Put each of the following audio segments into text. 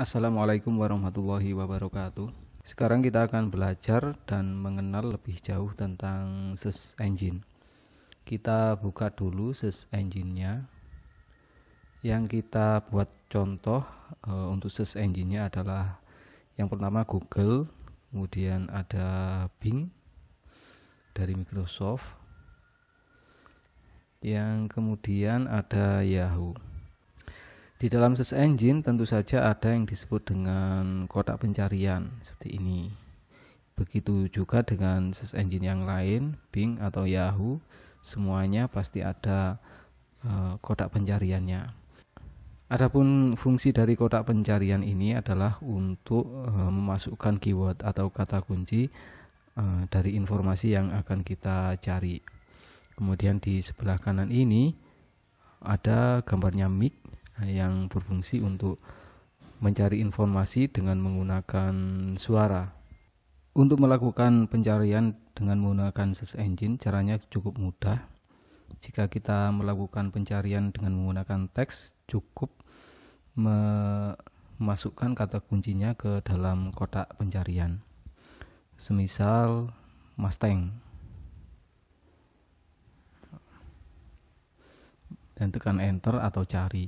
Assalamualaikum warahmatullahi wabarakatuh. Sekarang kita akan belajar dan mengenal lebih jauh tentang search engine. Kita buka dulu search engine-nya. Yang kita buat contoh e, untuk search engine-nya adalah yang pertama Google, kemudian ada Bing dari Microsoft, yang kemudian ada Yahoo. Di dalam search engine tentu saja ada yang disebut dengan kotak pencarian seperti ini. Begitu juga dengan search engine yang lain, Bing atau Yahoo, semuanya pasti ada uh, kotak pencariannya. Adapun fungsi dari kotak pencarian ini adalah untuk uh, memasukkan keyword atau kata kunci uh, dari informasi yang akan kita cari. Kemudian di sebelah kanan ini ada gambarnya mic yang berfungsi untuk mencari informasi dengan menggunakan suara. Untuk melakukan pencarian dengan menggunakan search engine, caranya cukup mudah. Jika kita melakukan pencarian dengan menggunakan teks, cukup memasukkan kata kuncinya ke dalam kotak pencarian. Semisal Mustang. Dan tekan enter atau cari.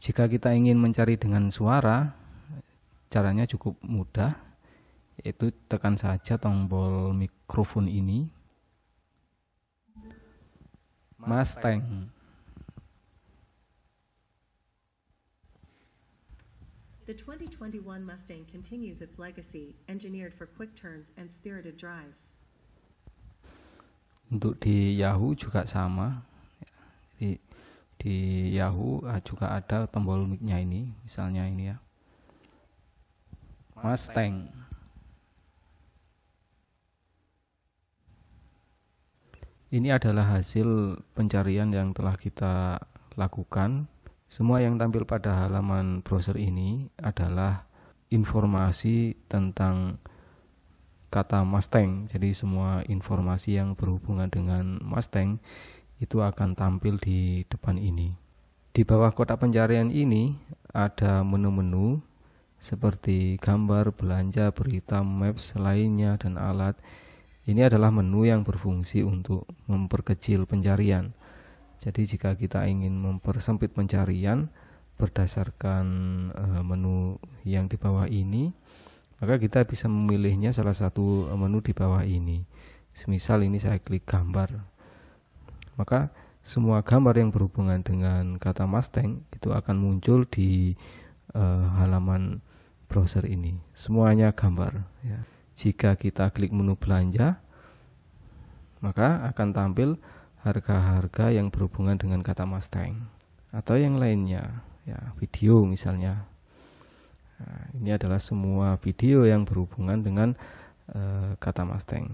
Jika kita ingin mencari dengan suara, caranya cukup mudah, yaitu tekan saja tombol mikrofon ini. Mustang. The 2021 Mustang continues its legacy, engineered for quick turns and spirited drives. Untuk di Yahoo juga sama. Jadi di Yahoo ah, juga ada tombol mic-nya ini misalnya ini ya Mustang ini adalah hasil pencarian yang telah kita lakukan semua yang tampil pada halaman browser ini adalah informasi tentang kata Mustang jadi semua informasi yang berhubungan dengan Mustang itu akan tampil di depan ini. Di bawah kotak pencarian ini ada menu-menu seperti gambar, belanja, berita, maps lainnya dan alat. Ini adalah menu yang berfungsi untuk memperkecil pencarian. Jadi jika kita ingin mempersempit pencarian berdasarkan eh, menu yang di bawah ini, maka kita bisa memilihnya salah satu eh, menu di bawah ini. Semisal ini saya klik gambar maka semua gambar yang berhubungan dengan kata Mustang itu akan muncul di uh, halaman browser ini. Semuanya gambar. Ya. Jika kita klik menu belanja, maka akan tampil harga-harga yang berhubungan dengan kata Mustang atau yang lainnya, ya video misalnya. Nah, ini adalah semua video yang berhubungan dengan uh, kata Mustang.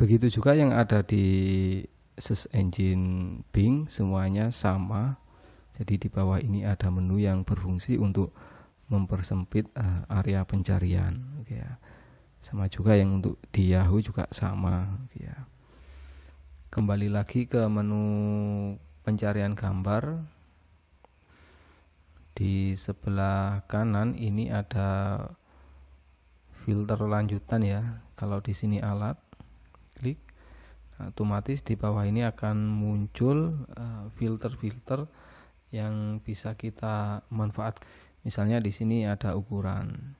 Begitu juga yang ada di search engine Bing semuanya sama jadi di bawah ini ada menu yang berfungsi untuk mempersempit uh, area pencarian gitu ya. sama juga yang untuk di Yahoo juga sama gitu ya. kembali lagi ke menu pencarian gambar di sebelah kanan ini ada filter lanjutan ya kalau di sini alat klik otomatis di bawah ini akan muncul eh, filter-filter yang bisa kita manfaat misalnya di sini ada ukuran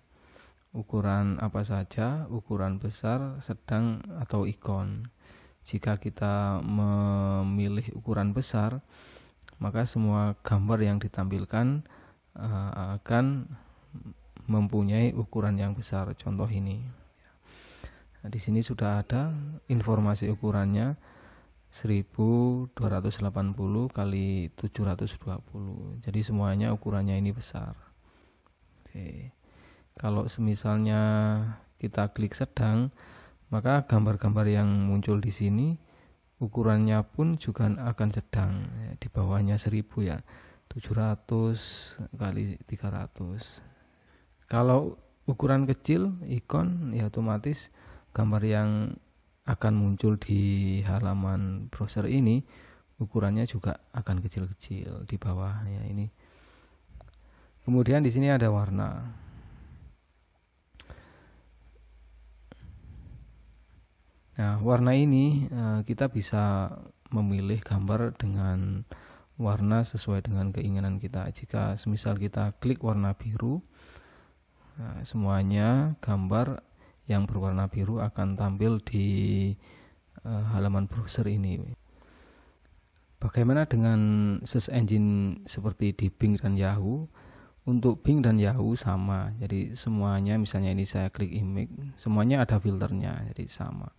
ukuran apa saja ukuran besar sedang atau ikon jika kita memilih ukuran besar maka semua gambar yang ditampilkan eh, akan mempunyai ukuran yang besar contoh ini Nah, di sini sudah ada informasi ukurannya 1280 kali 720. Jadi semuanya ukurannya ini besar. Oke. Kalau semisalnya kita klik sedang, maka gambar-gambar yang muncul di sini ukurannya pun juga akan sedang ya, di bawahnya 1000 ya. 700 kali 300. Kalau ukuran kecil ikon ya otomatis gambar yang akan muncul di halaman browser ini ukurannya juga akan kecil-kecil di bawah ya ini kemudian di sini ada warna Nah, warna ini eh, kita bisa memilih gambar dengan warna sesuai dengan keinginan kita. Jika semisal kita klik warna biru, nah, semuanya gambar yang berwarna biru akan tampil di uh, halaman browser ini bagaimana dengan search engine seperti di Bing dan Yahoo untuk Bing dan Yahoo sama jadi semuanya misalnya ini saya klik image semuanya ada filternya jadi sama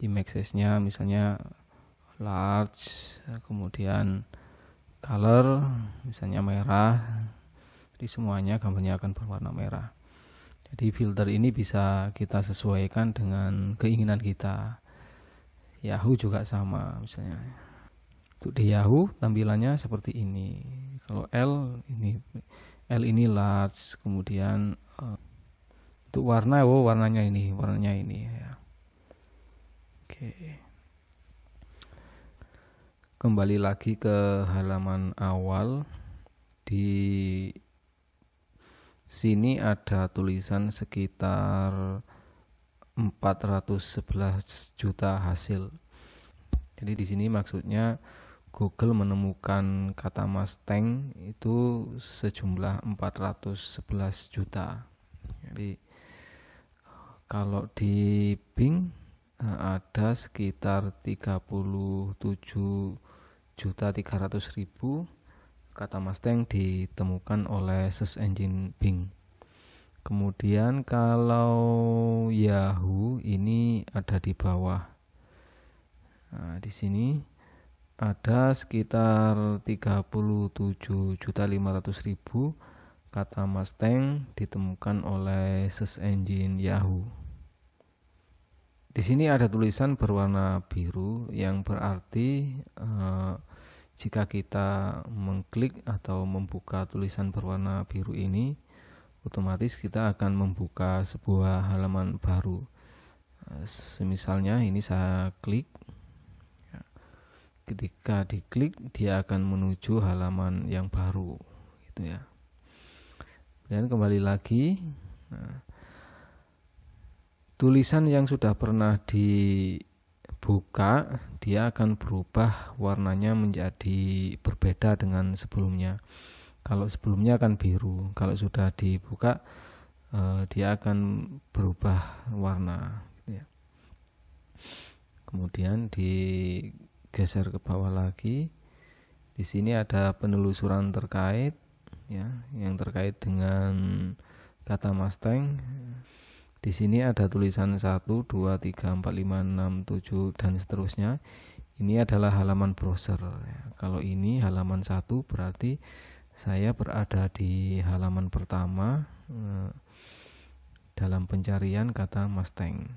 image size nya misalnya large kemudian color misalnya merah jadi semuanya gambarnya akan berwarna merah jadi filter ini bisa kita sesuaikan dengan keinginan kita. Yahoo juga sama misalnya. Untuk di Yahoo tampilannya seperti ini. Kalau L ini L ini large, kemudian uh, untuk warna oh warnanya ini, warnanya ini ya. Oke. Kembali lagi ke halaman awal di sini ada tulisan sekitar 411 juta hasil jadi di sini maksudnya Google menemukan kata Mustang itu sejumlah 411 juta jadi kalau di Bing eh, ada sekitar 37 juta 300 ribu kata Mustang ditemukan oleh search engine Bing. Kemudian kalau Yahoo ini ada di bawah. Nah, di sini ada sekitar 37.500.000 kata Mustang ditemukan oleh search engine Yahoo. Di sini ada tulisan berwarna biru yang berarti uh, jika kita mengklik atau membuka tulisan berwarna biru ini otomatis kita akan membuka sebuah halaman baru eh, misalnya ini saya klik ya. ketika diklik dia akan menuju halaman yang baru gitu ya dan kembali lagi nah, tulisan yang sudah pernah di buka dia akan berubah warnanya menjadi berbeda dengan sebelumnya kalau sebelumnya akan biru kalau sudah dibuka eh, dia akan berubah warna gitu ya. kemudian digeser ke bawah lagi di sini ada penelusuran terkait ya yang terkait dengan kata masteng di sini ada tulisan 1, 2, 3, 4, 5, 6, 7, dan seterusnya. Ini adalah halaman browser. Kalau ini halaman 1 berarti saya berada di halaman pertama eh, dalam pencarian kata Mustang.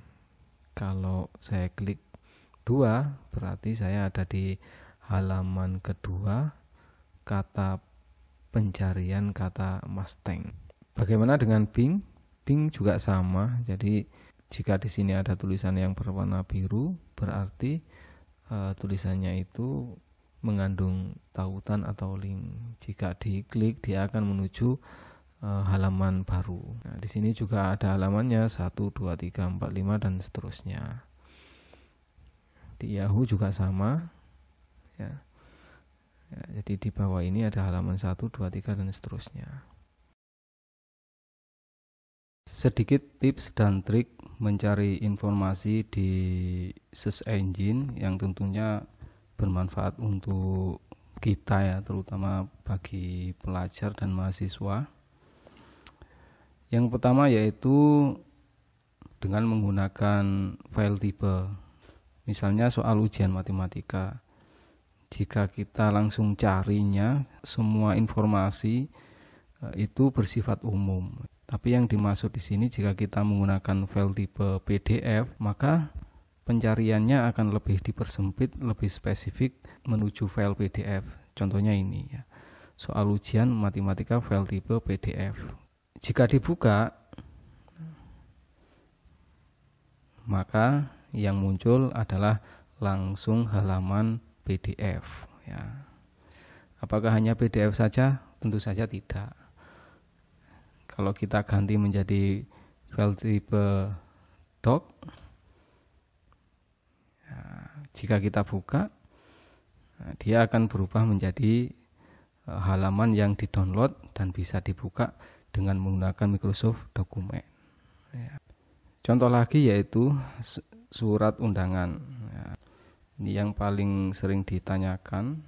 Kalau saya klik 2 berarti saya ada di halaman kedua kata pencarian kata Mustang. Bagaimana dengan Bing? pink juga sama. Jadi jika di sini ada tulisan yang berwarna biru berarti uh, tulisannya itu mengandung tautan atau link. Jika diklik dia akan menuju uh, halaman baru. Nah, di sini juga ada halamannya 1 2 3 4 5 dan seterusnya. Di Yahoo juga sama ya. ya jadi di bawah ini ada halaman 1 2 3 dan seterusnya sedikit tips dan trik mencari informasi di search engine yang tentunya bermanfaat untuk kita ya terutama bagi pelajar dan mahasiswa yang pertama yaitu dengan menggunakan file tipe misalnya soal ujian matematika jika kita langsung carinya semua informasi eh, itu bersifat umum tapi yang dimaksud di sini jika kita menggunakan file tipe PDF, maka pencariannya akan lebih dipersempit, lebih spesifik menuju file PDF. Contohnya ini ya. Soal ujian matematika file tipe PDF. Jika dibuka, maka yang muncul adalah langsung halaman PDF ya. Apakah hanya PDF saja? Tentu saja tidak kalau kita ganti menjadi file tipe doc ya, jika kita buka dia akan berubah menjadi e, halaman yang di dan bisa dibuka dengan menggunakan Microsoft Document. Ya. contoh lagi yaitu surat undangan ya. ini yang paling sering ditanyakan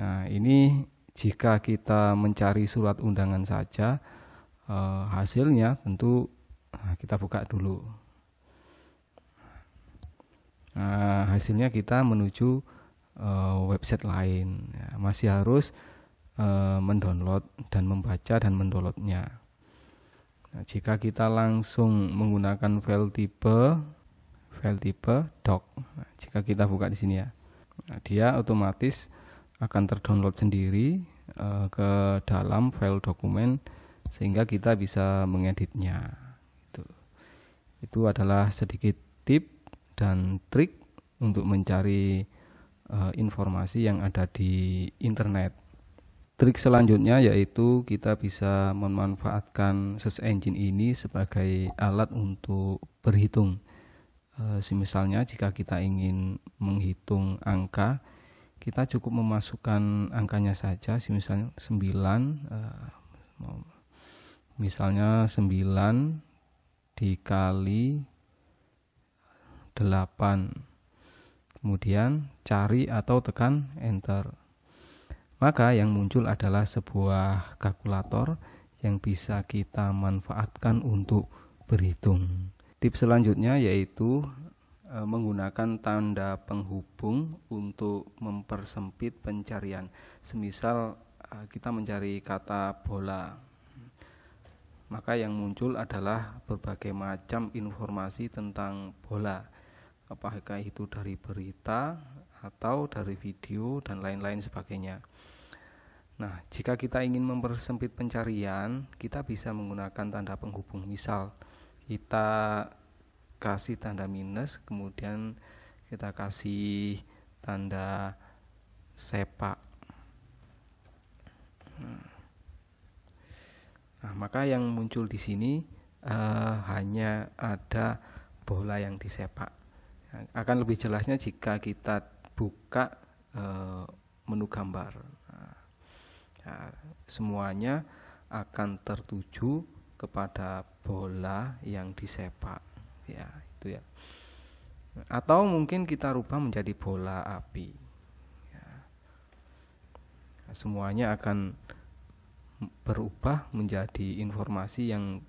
Nah, ini jika kita mencari surat undangan saja, eh, hasilnya tentu nah, kita buka dulu. Nah, hasilnya kita menuju eh, website lain, ya, masih harus eh, mendownload dan membaca dan mendownloadnya. Nah, jika kita langsung menggunakan file tipe, file tipe doc, nah, jika kita buka di sini ya, nah, dia otomatis akan terdownload sendiri uh, ke dalam file dokumen sehingga kita bisa mengeditnya itu itu adalah sedikit tip dan trik untuk mencari uh, informasi yang ada di internet trik selanjutnya yaitu kita bisa memanfaatkan search engine ini sebagai alat untuk berhitung uh, semisalnya jika kita ingin menghitung angka kita cukup memasukkan angkanya saja misalnya 9 eh, misalnya 9 dikali 8 kemudian cari atau tekan enter maka yang muncul adalah sebuah kalkulator yang bisa kita manfaatkan untuk berhitung tips selanjutnya yaitu E, menggunakan tanda penghubung untuk mempersempit pencarian. Semisal e, kita mencari kata bola, maka yang muncul adalah berbagai macam informasi tentang bola. Apakah itu dari berita atau dari video dan lain-lain sebagainya. Nah, jika kita ingin mempersempit pencarian, kita bisa menggunakan tanda penghubung. Misal, kita kasih tanda minus kemudian kita kasih tanda sepak hmm. nah maka yang muncul di sini eh, hanya ada bola yang disepak akan lebih jelasnya jika kita buka eh, menu gambar nah, ya, semuanya akan tertuju kepada bola yang disepak ya itu ya atau mungkin kita rubah menjadi bola api ya. semuanya akan berubah menjadi informasi yang,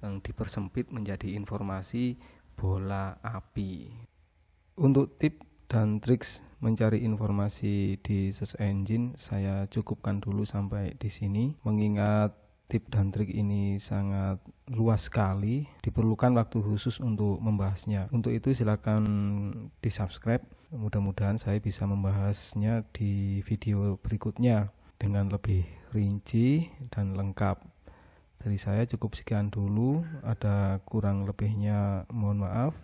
yang dipersempit menjadi informasi bola api untuk tip dan triks mencari informasi di search engine saya cukupkan dulu sampai di sini mengingat tip dan trik ini sangat luas sekali, diperlukan waktu khusus untuk membahasnya. Untuk itu silakan di subscribe, mudah-mudahan saya bisa membahasnya di video berikutnya dengan lebih rinci dan lengkap. Dari saya cukup sekian dulu, ada kurang lebihnya mohon maaf.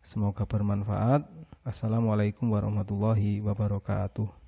Semoga bermanfaat. Assalamualaikum warahmatullahi wabarakatuh.